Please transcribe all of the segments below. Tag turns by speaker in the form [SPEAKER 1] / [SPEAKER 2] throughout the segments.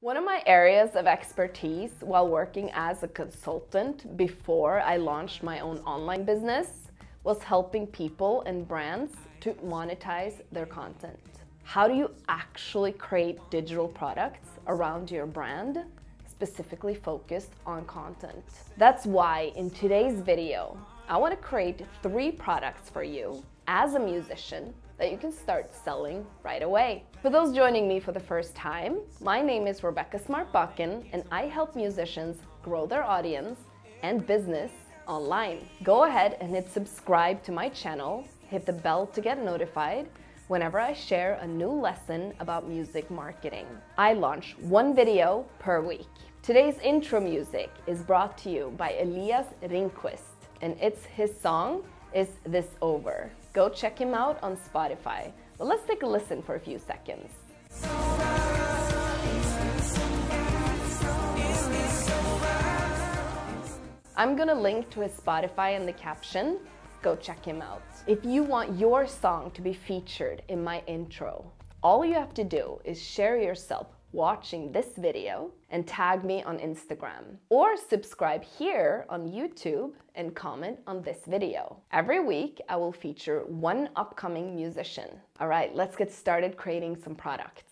[SPEAKER 1] One of my areas of expertise while working as a consultant before I launched my own online business was helping people and brands to monetize their content. How do you actually create digital products around your brand specifically focused on content? That's why in today's video, I want to create three products for you as a musician that you can start selling right away. For those joining me for the first time, my name is Rebecca Smartbakken and I help musicians grow their audience and business online. Go ahead and hit subscribe to my channel, hit the bell to get notified whenever I share a new lesson about music marketing. I launch one video per week. Today's intro music is brought to you by Elias Ringquist, and it's his song, Is This Over? Go check him out on Spotify. But let's take a listen for a few seconds. I'm gonna link to his Spotify in the caption. Go check him out. If you want your song to be featured in my intro, all you have to do is share yourself watching this video and tag me on Instagram. Or subscribe here on YouTube and comment on this video. Every week, I will feature one upcoming musician. All right, let's get started creating some products.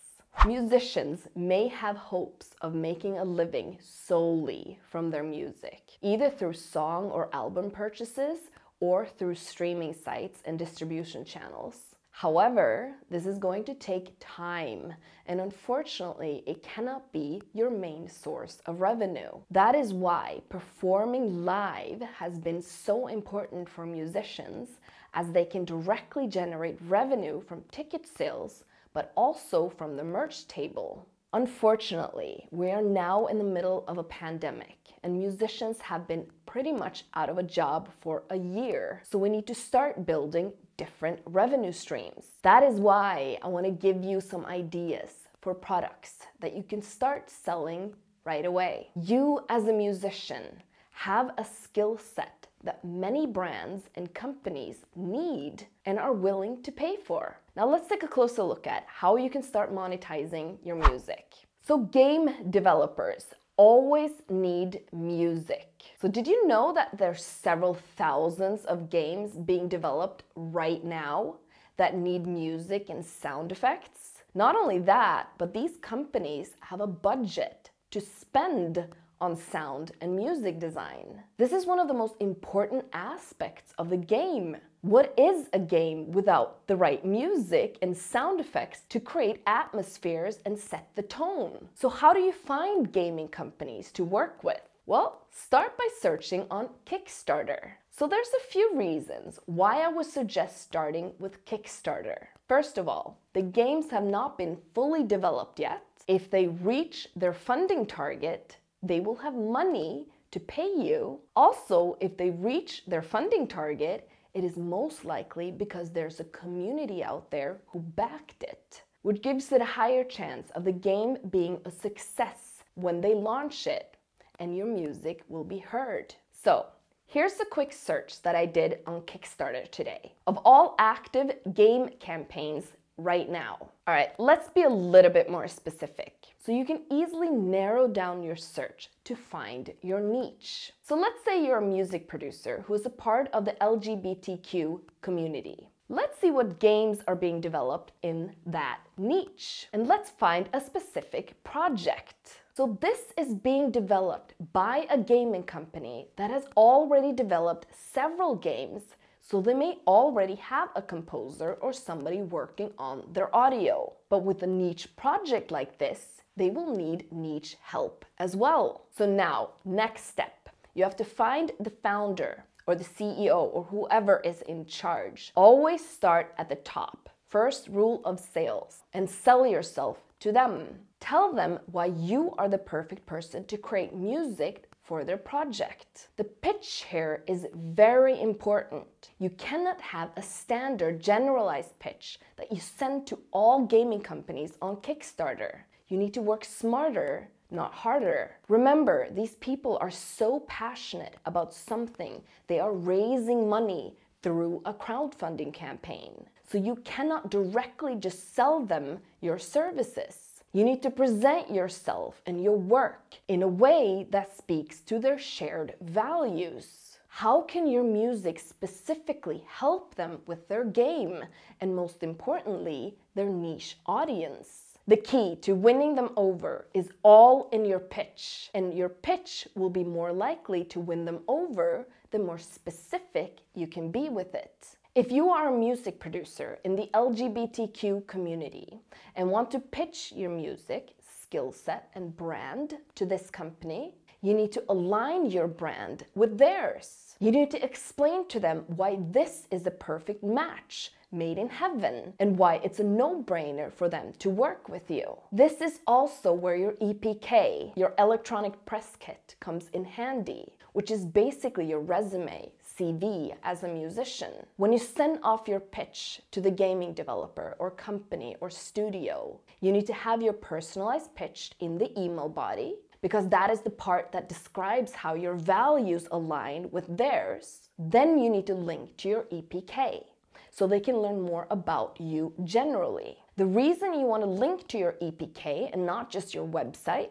[SPEAKER 1] Musicians may have hopes of making a living solely from their music, either through song or album purchases or through streaming sites and distribution channels. However, this is going to take time, and unfortunately, it cannot be your main source of revenue. That is why performing live has been so important for musicians, as they can directly generate revenue from ticket sales, but also from the merch table. Unfortunately, we are now in the middle of a pandemic and musicians have been pretty much out of a job for a year. So we need to start building different revenue streams. That is why I want to give you some ideas for products that you can start selling right away. You, as a musician, have a skill set that many brands and companies need and are willing to pay for. Now, let's take a closer look at how you can start monetizing your music. So, game developers always need music. So did you know that there's several thousands of games being developed right now that need music and sound effects? Not only that, but these companies have a budget to spend on sound and music design. This is one of the most important aspects of the game what is a game without the right music and sound effects to create atmospheres and set the tone? So how do you find gaming companies to work with? Well, start by searching on Kickstarter. So there's a few reasons why I would suggest starting with Kickstarter. First of all, the games have not been fully developed yet. If they reach their funding target, they will have money to pay you. Also, if they reach their funding target, it is most likely because there's a community out there who backed it, which gives it a higher chance of the game being a success when they launch it and your music will be heard. So, Here's a quick search that I did on Kickstarter today of all active game campaigns right now. All right, let's be a little bit more specific. So you can easily narrow down your search to find your niche. So let's say you're a music producer who is a part of the LGBTQ community. Let's see what games are being developed in that niche. And let's find a specific project. So this is being developed by a gaming company that has already developed several games so they may already have a composer or somebody working on their audio. But with a niche project like this, they will need niche help as well. So now, next step, you have to find the founder or the CEO or whoever is in charge. Always start at the top. First rule of sales and sell yourself to them. Tell them why you are the perfect person to create music for their project. The pitch here is very important. You cannot have a standard generalized pitch that you send to all gaming companies on Kickstarter. You need to work smarter, not harder. Remember, these people are so passionate about something, they are raising money through a crowdfunding campaign. So you cannot directly just sell them your services. You need to present yourself and your work in a way that speaks to their shared values. How can your music specifically help them with their game and, most importantly, their niche audience? The key to winning them over is all in your pitch, and your pitch will be more likely to win them over the more specific you can be with it. If you are a music producer in the LGBTQ community and want to pitch your music, skill set and brand to this company. You need to align your brand with theirs. You need to explain to them why this is the perfect match made in heaven and why it's a no-brainer for them to work with you. This is also where your EPK, your electronic press kit, comes in handy, which is basically your resume CV as a musician. When you send off your pitch to the gaming developer or company or studio, you need to have your personalized pitch in the email body because that is the part that describes how your values align with theirs. Then you need to link to your EPK so they can learn more about you generally. The reason you want to link to your EPK and not just your website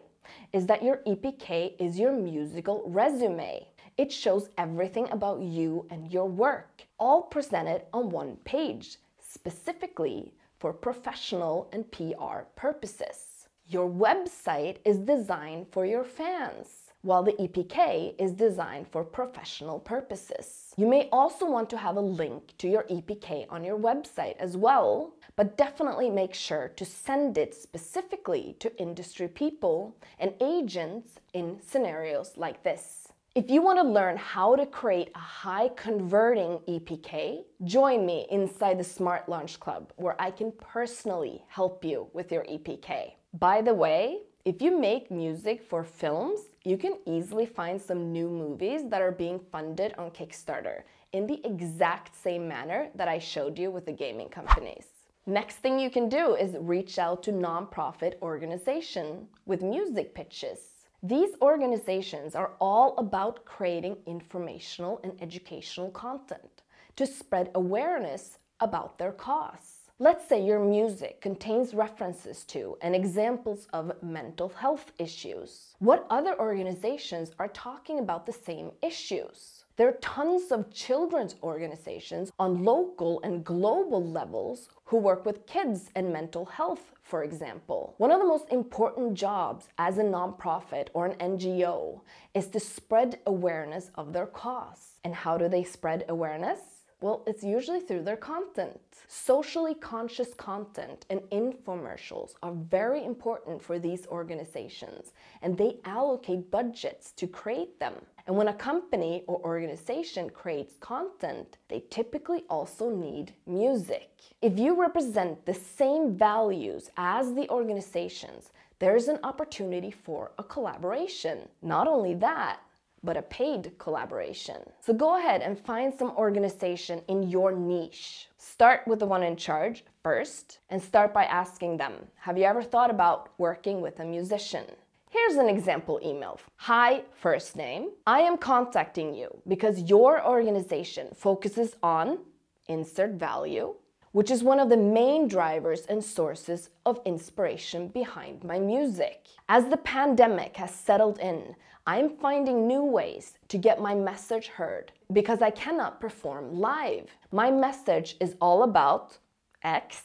[SPEAKER 1] is that your EPK is your musical resume. It shows everything about you and your work, all presented on one page, specifically for professional and PR purposes. Your website is designed for your fans while the EPK is designed for professional purposes. You may also want to have a link to your EPK on your website as well, but definitely make sure to send it specifically to industry people and agents in scenarios like this. If you want to learn how to create a high converting EPK, join me inside the Smart Launch Club where I can personally help you with your EPK. By the way, if you make music for films, you can easily find some new movies that are being funded on Kickstarter in the exact same manner that I showed you with the gaming companies. Next thing you can do is reach out to nonprofit organization with music pitches. These organizations are all about creating informational and educational content to spread awareness about their cause. Let's say your music contains references to and examples of mental health issues. What other organizations are talking about the same issues? There are tons of children's organizations on local and global levels who work with kids and mental health for example. One of the most important jobs as a nonprofit or an NGO is to spread awareness of their cause. And how do they spread awareness? Well, it's usually through their content. Socially conscious content and infomercials are very important for these organizations, and they allocate budgets to create them. And when a company or organization creates content, they typically also need music. If you represent the same values as the organizations, there's an opportunity for a collaboration. Not only that, but a paid collaboration. So go ahead and find some organization in your niche. Start with the one in charge first and start by asking them, have you ever thought about working with a musician? Here's an example email. Hi, first name. I am contacting you because your organization focuses on insert value, which is one of the main drivers and sources of inspiration behind my music. As the pandemic has settled in, I'm finding new ways to get my message heard because I cannot perform live. My message is all about X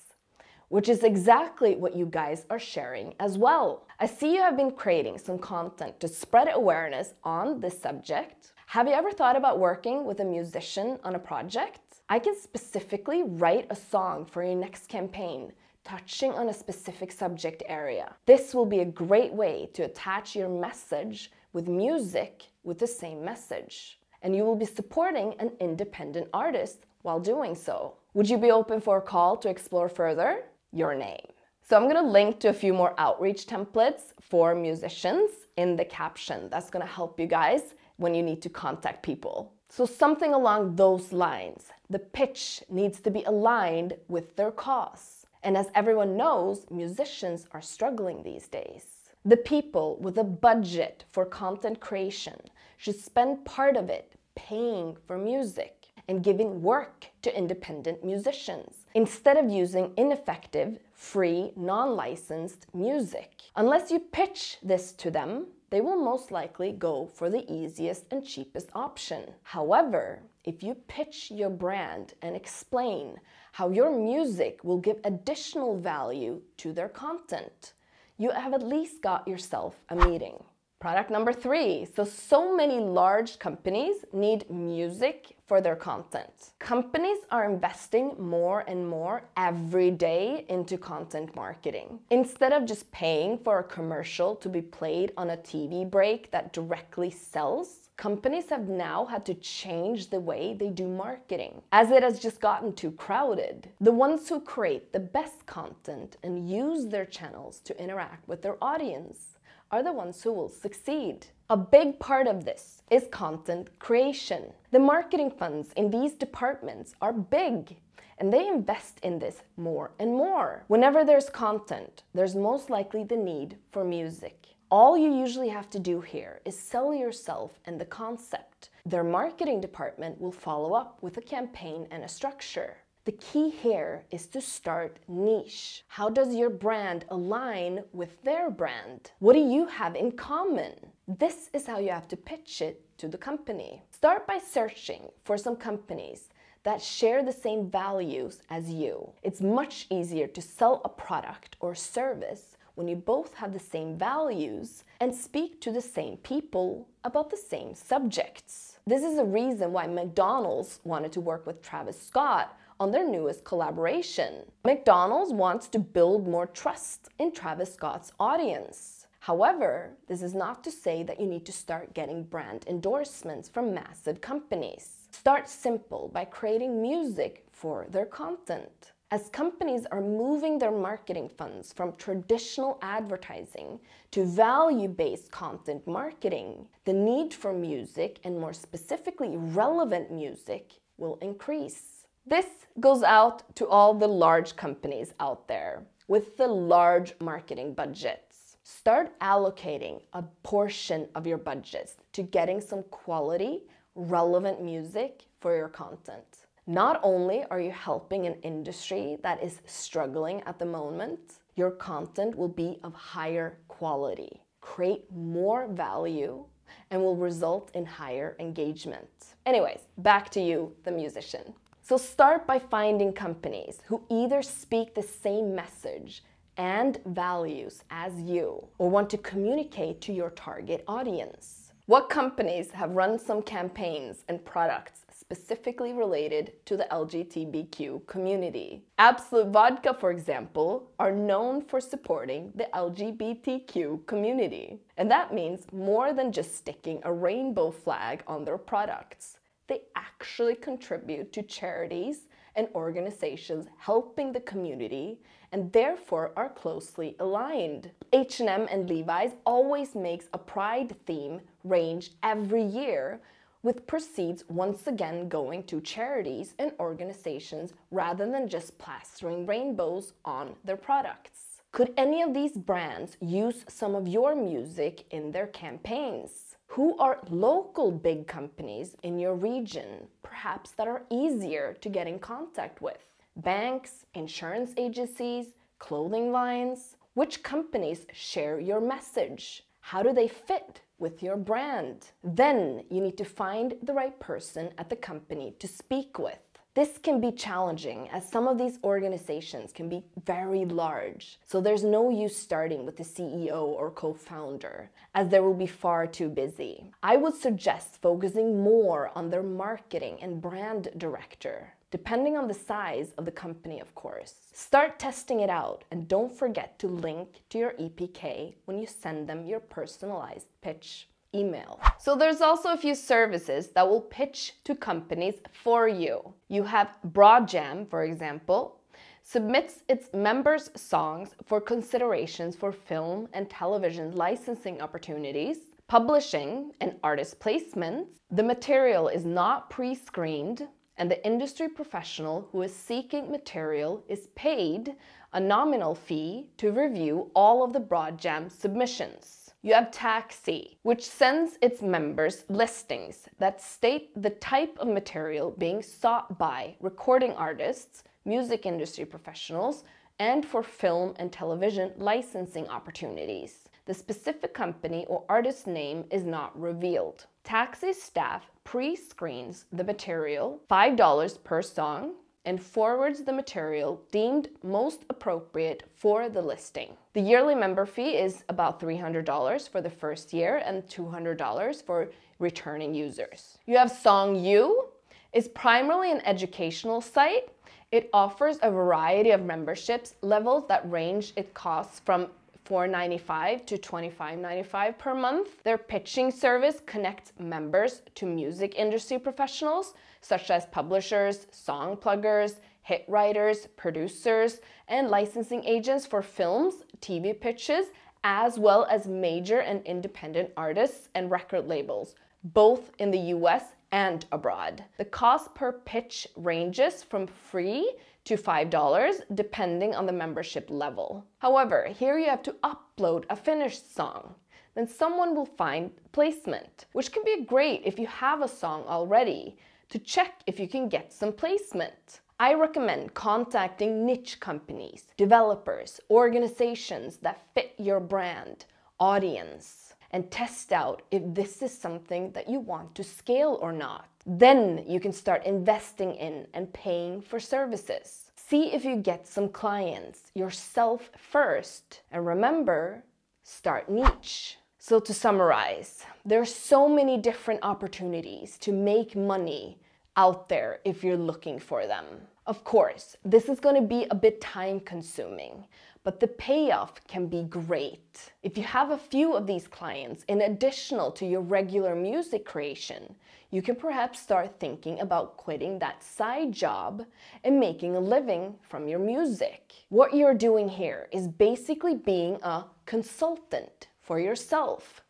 [SPEAKER 1] which is exactly what you guys are sharing as well. I see you have been creating some content to spread awareness on this subject. Have you ever thought about working with a musician on a project? I can specifically write a song for your next campaign touching on a specific subject area. This will be a great way to attach your message with music with the same message. And you will be supporting an independent artist while doing so. Would you be open for a call to explore further? your name. So I'm gonna link to a few more outreach templates for musicians in the caption. That's gonna help you guys when you need to contact people. So something along those lines. The pitch needs to be aligned with their cause. And as everyone knows, musicians are struggling these days. The people with a budget for content creation should spend part of it paying for music and giving work to independent musicians instead of using ineffective, free, non licensed music. Unless you pitch this to them, they will most likely go for the easiest and cheapest option. However, if you pitch your brand and explain how your music will give additional value to their content, you have at least got yourself a meeting. Product number three. So, so many large companies need music for their content. Companies are investing more and more every day into content marketing. Instead of just paying for a commercial to be played on a TV break that directly sells, companies have now had to change the way they do marketing, as it has just gotten too crowded. The ones who create the best content and use their channels to interact with their audience are the ones who will succeed. A big part of this is content creation. The marketing funds in these departments are big and they invest in this more and more. Whenever there's content, there's most likely the need for music. All you usually have to do here is sell yourself and the concept. Their marketing department will follow up with a campaign and a structure. The key here is to start niche. How does your brand align with their brand? What do you have in common? This is how you have to pitch it to the company. Start by searching for some companies that share the same values as you. It's much easier to sell a product or service when you both have the same values and speak to the same people about the same subjects. This is a reason why McDonald's wanted to work with Travis Scott on their newest collaboration. McDonald's wants to build more trust in Travis Scott's audience. However, this is not to say that you need to start getting brand endorsements from massive companies. Start simple by creating music for their content. As companies are moving their marketing funds from traditional advertising to value based content marketing, the need for music and more specifically relevant music will increase. This goes out to all the large companies out there with the large marketing budgets. Start allocating a portion of your budgets to getting some quality, relevant music for your content. Not only are you helping an industry that is struggling at the moment, your content will be of higher quality, create more value, and will result in higher engagement. Anyways, back to you, the musician. So start by finding companies who either speak the same message and values as you or want to communicate to your target audience. What companies have run some campaigns and products specifically related to the LGBTQ community? Absolute Vodka, for example, are known for supporting the LGBTQ community. And that means more than just sticking a rainbow flag on their products they actually contribute to charities and organizations helping the community and therefore are closely aligned. H&M and Levi's always makes a pride theme range every year with proceeds once again going to charities and organizations rather than just plastering rainbows on their products. Could any of these brands use some of your music in their campaigns? Who are local big companies in your region, perhaps that are easier to get in contact with? Banks, insurance agencies, clothing lines? Which companies share your message? How do they fit with your brand? Then you need to find the right person at the company to speak with. This can be challenging as some of these organizations can be very large. So there's no use starting with the CEO or co-founder as they will be far too busy. I would suggest focusing more on their marketing and brand director depending on the size of the company, of course. Start testing it out and don't forget to link to your EPK when you send them your personalized pitch email. So there's also a few services that will pitch to companies for you. You have Broadjam, for example, submits its members' songs for considerations for film and television licensing opportunities, publishing and artist placements. The material is not pre-screened and the industry professional who is seeking material is paid a nominal fee to review all of the Broadjam submissions. You have taxi, which sends its members listings that state the type of material being sought by recording artists, music industry professionals, and for film and television licensing opportunities. The specific company or artist name is not revealed. Taxi staff pre screens the material $5 per song and forwards the material deemed most appropriate for the listing. The yearly member fee is about $300 for the first year and $200 for returning users. You have Song U is primarily an educational site. It offers a variety of memberships levels that range it costs from $4.95 to $25.95 per month. Their pitching service connects members to music industry professionals such as publishers, song pluggers, hit writers, producers, and licensing agents for films, TV pitches, as well as major and independent artists and record labels, both in the US and abroad. The cost per pitch ranges from free to $5 depending on the membership level. However, here you have to upload a finished song. Then someone will find placement, which can be great if you have a song already to check if you can get some placement. I recommend contacting niche companies, developers, organizations that fit your brand, audience, and test out if this is something that you want to scale or not. Then you can start investing in and paying for services. See if you get some clients yourself first. And remember, start niche. So, to summarize, there are so many different opportunities to make money out there if you're looking for them. Of course, this is going to be a bit time consuming, but the payoff can be great. If you have a few of these clients in additional to your regular music creation, you can perhaps start thinking about quitting that side job and making a living from your music. What you're doing here is basically being a consultant for yourself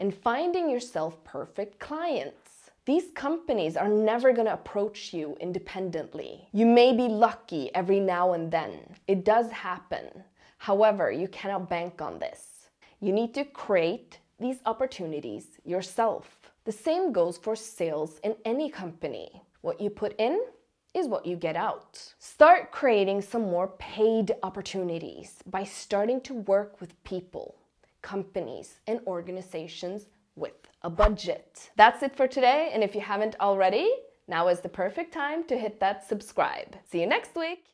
[SPEAKER 1] and finding yourself perfect clients. These companies are never going to approach you independently. You may be lucky every now and then. It does happen. However, you cannot bank on this. You need to create these opportunities yourself. The same goes for sales in any company. What you put in is what you get out. Start creating some more paid opportunities by starting to work with people, companies, and organizations with a budget. That's it for today, and if you haven't already, now is the perfect time to hit that subscribe. See you next week!